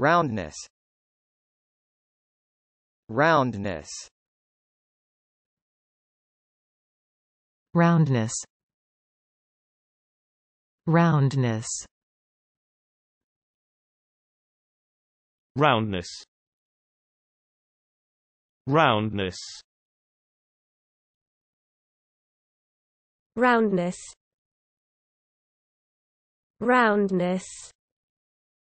roundness roundness roundness roundness roundness roundness roundness roundness